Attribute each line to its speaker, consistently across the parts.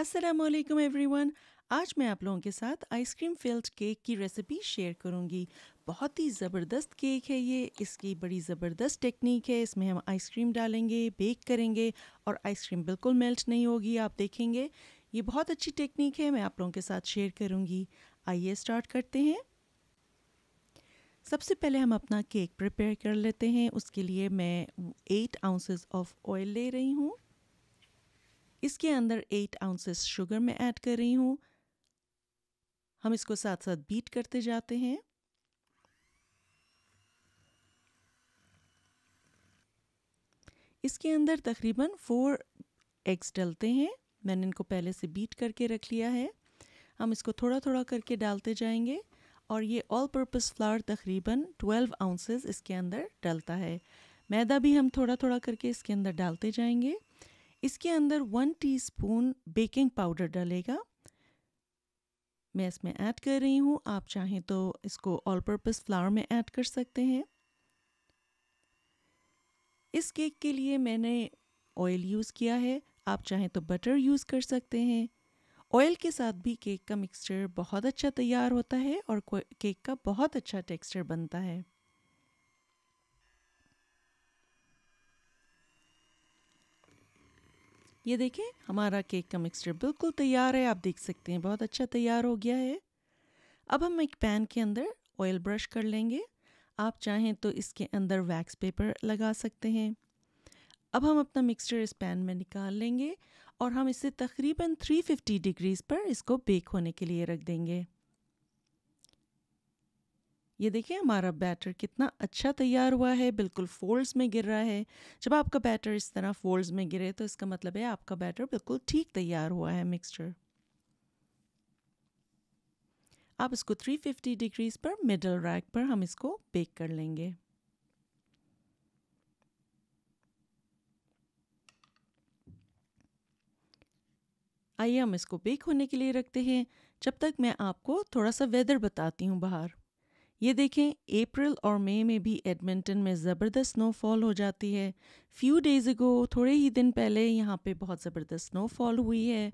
Speaker 1: Aslam everyone आज मैं आप लोगों के साथ आइसक्रीम फिल्ड केक की रेसिपी शेयर करूंगी बहुत ही ज़बरदस्त केक है ये इसकी बड़ी ज़बरदस्त टेक्निक है इसमें हम आइसक्रीम डालेंगे बेक करेंगे और आइसक्रीम बिल्कुल मेल्ट नहीं होगी आप देखेंगे ये बहुत अच्छी टेक्निक है मैं आप लोगों के साथ शेयर करूँगी आइए स्टार्ट करते हैं सबसे पहले हम अपना केक प्रिपेयर कर लेते हैं उसके लिए मैं एट आउंसेस ऑफ ऑयल ले रही हूँ इसके अंदर एट आउंसेस शुगर मैं ऐड कर रही हूँ हम इसको साथ साथ बीट करते जाते हैं इसके अंदर तकरीबन फोर एग्स डलते हैं मैंने इनको पहले से बीट करके रख लिया है हम इसको थोड़ा थोड़ा करके डालते जाएंगे और ये ऑल पर्पस फ्लावर तकरीबन 12 आउंसेस इसके अंदर डलता है मैदा भी हम थोड़ा थोड़ा करके इसके अंदर डालते जाएंगे इसके अंदर वन टीस्पून बेकिंग पाउडर डालेगा मैं इसमें ऐड कर रही हूँ आप चाहें तो इसको ऑल पर्पस फ्लावर में ऐड कर सकते हैं इस केक के लिए मैंने ऑयल यूज़ किया है आप चाहें तो बटर यूज़ कर सकते हैं ऑयल के साथ भी केक का मिक्सचर बहुत अच्छा तैयार होता है और केक का बहुत अच्छा टेक्सचर बनता है ये देखें हमारा केक का मिक्सचर बिल्कुल तैयार है आप देख सकते हैं बहुत अच्छा तैयार हो गया है अब हम एक पैन के अंदर ऑयल ब्रश कर लेंगे आप चाहें तो इसके अंदर वैक्स पेपर लगा सकते हैं अब हम अपना मिक्सचर इस पैन में निकाल लेंगे और हम इसे तकरीबन 350 डिग्रीज़ पर इसको बेक होने के लिए रख देंगे ये देखिए हमारा बैटर कितना अच्छा तैयार हुआ है बिल्कुल फोल्ड्स में गिर रहा है जब आपका बैटर इस तरह फोल्ड्स में गिरे तो इसका मतलब है आपका बैटर बिल्कुल ठीक तैयार हुआ है मिक्सचर आप इसको 350 डिग्रीज पर मिडल रैक पर हम इसको बेक कर लेंगे आइए हम इसको बेक होने के लिए रखते हैं जब तक मैं आपको थोड़ा सा वेदर बताती हूँ बाहर ये देखें अप्रैल और मई में भी एडमिंटन में ज़बरदस्त स्नोफॉल हो जाती है फ्यू डेज़ अगो थोड़े ही दिन पहले यहाँ पे बहुत ज़बरदस्त स्नोफॉल हुई है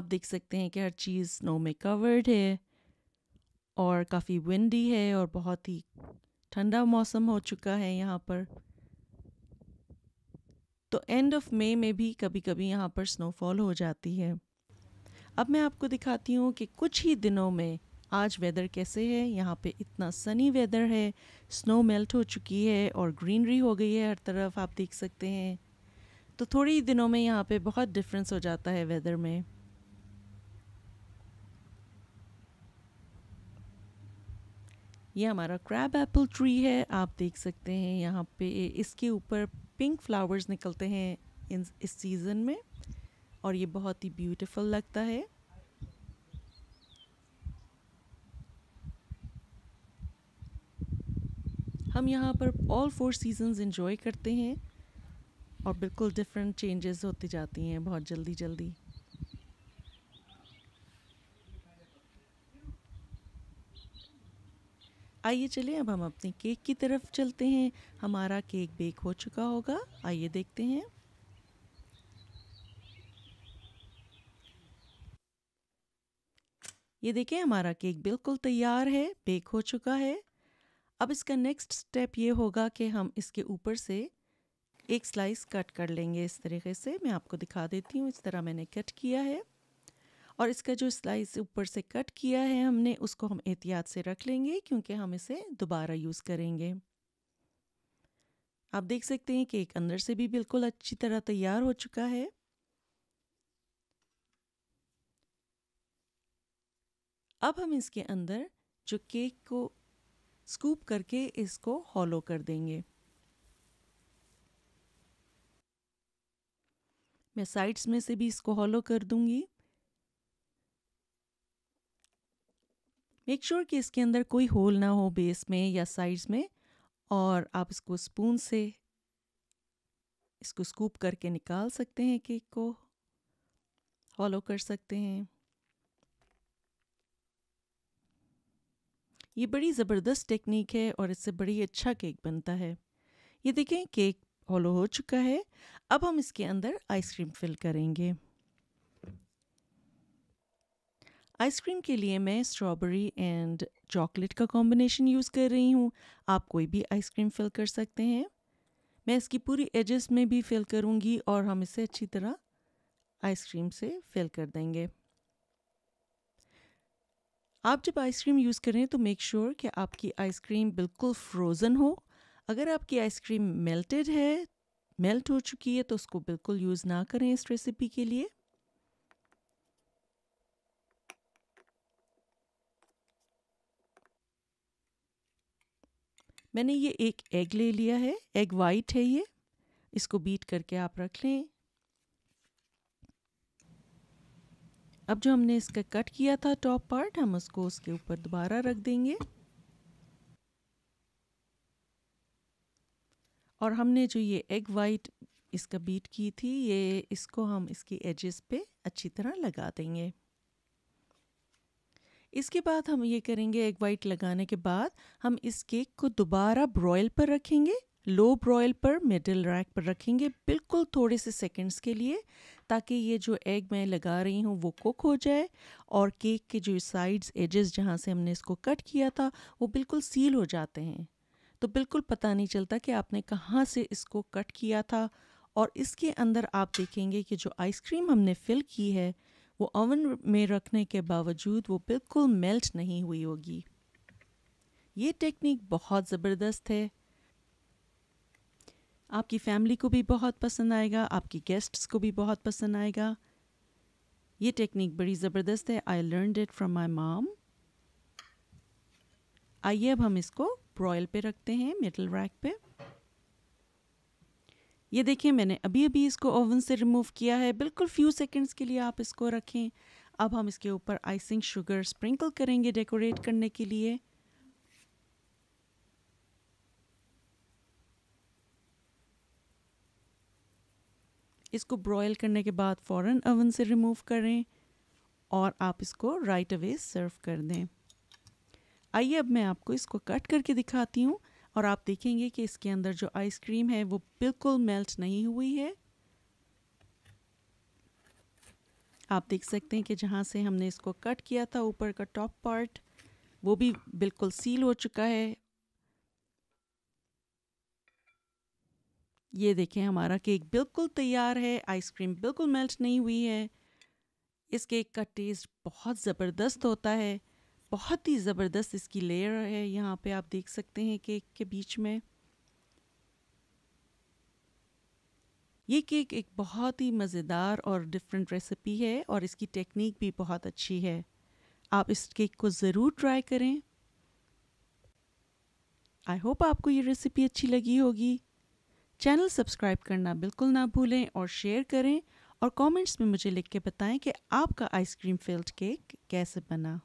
Speaker 1: आप देख सकते हैं कि हर चीज़ स्नो में कवर्ड है और काफ़ी विंडी है और बहुत ही ठंडा मौसम हो चुका है यहाँ पर तो एंड ऑफ मई में भी कभी कभी यहाँ पर स्नोफॉल हो जाती है अब मैं आपको दिखाती हूँ कि कुछ ही दिनों में आज वेदर कैसे है यहाँ पे इतना सनी वेदर है स्नो मेल्ट हो चुकी है और ग्रीनरी हो गई है हर तरफ आप देख सकते हैं तो थोड़े ही दिनों में यहाँ पे बहुत डिफरेंस हो जाता है वेदर में ये हमारा क्रैब एप्पल ट्री है आप देख सकते हैं यहाँ पे इसके ऊपर पिंक फ्लावर्स निकलते हैं इन इस सीज़न में और ये बहुत ही ब्यूटीफुल लगता है हम यहाँ पर ऑल फोर सीजन्स इन्जॉय करते हैं और बिल्कुल डिफरेंट चेंजेस होती जाती हैं बहुत जल्दी जल्दी आइए चलिए अब हम अपने केक की तरफ चलते हैं हमारा केक बेक हो चुका होगा आइए देखते हैं ये देखें हमारा केक बिल्कुल तैयार है बेक हो चुका है अब इसका नेक्स्ट स्टेप ये होगा कि हम इसके ऊपर से एक स्लाइस कट कर लेंगे इस तरीके से मैं आपको दिखा देती हूँ इस तरह मैंने कट किया है और इसका जो स्लाइस ऊपर से कट किया है हमने उसको हम एहतियात से रख लेंगे क्योंकि हम इसे दोबारा यूज़ करेंगे आप देख सकते हैं केक अंदर से भी बिल्कुल अच्छी तरह तैयार हो चुका है अब हम इसके अंदर जो केक को स्कूप करके इसको हॉलो कर देंगे मैं साइड्स में से भी इसको हॉलो कर दूंगी मेक श्योर sure कि इसके अंदर कोई होल ना हो बेस में या साइड्स में और आप इसको स्पून से इसको स्कूप करके निकाल सकते हैं केक को हॉलो कर सकते हैं ये बड़ी ज़बरदस्त टेक्निक है और इससे बड़ी अच्छा केक बनता है ये देखें केक हॉलो हो चुका है अब हम इसके अंदर आइसक्रीम फिल करेंगे आइसक्रीम के लिए मैं स्ट्रॉबेरी एंड चॉकलेट का कॉम्बिनेशन यूज़ कर रही हूँ आप कोई भी आइसक्रीम फिल कर सकते हैं मैं इसकी पूरी एजेस में भी फिल करूँगी और हम इसे अच्छी तरह आइसक्रीम से फिल कर देंगे आप जब आइसक्रीम यूज़ करें तो मेक श्योर sure कि आपकी आइसक्रीम बिल्कुल फ्रोज़न हो अगर आपकी आइसक्रीम मेल्टेड है मेल्ट हो चुकी है तो उसको बिल्कुल यूज़ ना करें इस रेसिपी के लिए मैंने ये एक एग ले लिया है एग वाइट है ये इसको बीट करके आप रख लें अब जो हमने इसका कट किया था टॉप पार्ट हम उसको उसके ऊपर दोबारा रख देंगे और हमने जो ये एग वाइट इसका बीट की थी ये इसको हम इसके एजेस पे अच्छी तरह लगा देंगे इसके बाद हम ये करेंगे एग वाइट लगाने के बाद हम इस केक को दोबारा ब्रॉयल पर रखेंगे लो ब्रॉयल पर मिडिल रैक पर रखेंगे बिल्कुल थोड़े से सेकंड्स के लिए ताकि ये जो एग मैं लगा रही हूँ वो कुक हो जाए और केक के जो साइड्स एजेस जहाँ से हमने इसको कट किया था वो बिल्कुल सील हो जाते हैं तो बिल्कुल पता नहीं चलता कि आपने कहाँ से इसको कट किया था और इसके अंदर आप देखेंगे कि जो आइसक्रीम हमने फिल की है वो ओवन में रखने के बावजूद वो बिल्कुल मेल्ट नहीं हुई होगी ये टेक्निक बहुत ज़बरदस्त है आपकी फैमिली को भी बहुत पसंद आएगा आपकी गेस्ट्स को भी बहुत पसंद आएगा ये टेक्निक बड़ी ज़बरदस्त है I learn it from my mom आइए अब हम इसको ब्रॉयल पे रखते हैं मेटल रैक पे ये देखिए मैंने अभी अभी इसको ओवन से रिमूव किया है बिल्कुल फ्यू सेकंड्स के लिए आप इसको रखें अब हम इसके ऊपर आइसिंग शुगर स्प्रिंकल करेंगे डेकोरेट करने के लिए इसको ब्रॉयल करने के बाद फ़ौर ओवन से रिमूव करें और आप इसको राइट अवे सर्व कर दें आइए अब मैं आपको इसको कट करके दिखाती हूँ और आप देखेंगे कि इसके अंदर जो आइसक्रीम है वो बिल्कुल मेल्ट नहीं हुई है आप देख सकते हैं कि जहाँ से हमने इसको कट किया था ऊपर का टॉप पार्ट वो भी बिल्कुल सील हो चुका है ये देखें हमारा केक बिल्कुल तैयार है आइसक्रीम बिल्कुल मेल्ट नहीं हुई है इस केक का टेस्ट बहुत ज़बरदस्त होता है बहुत ही ज़बरदस्त इसकी लेयर है यहाँ पे आप देख सकते हैं केक के बीच में ये केक एक बहुत ही मज़ेदार और डिफरेंट रेसिपी है और इसकी टेक्निक भी बहुत अच्छी है आप इस केक को ज़रूर ट्राई करें आई होप आपको ये रेसिपी अच्छी लगी होगी चैनल सब्सक्राइब करना बिल्कुल ना भूलें और शेयर करें और कमेंट्स में मुझे लिख के बताएं कि आपका आइसक्रीम फिल्ड केक कैसे बना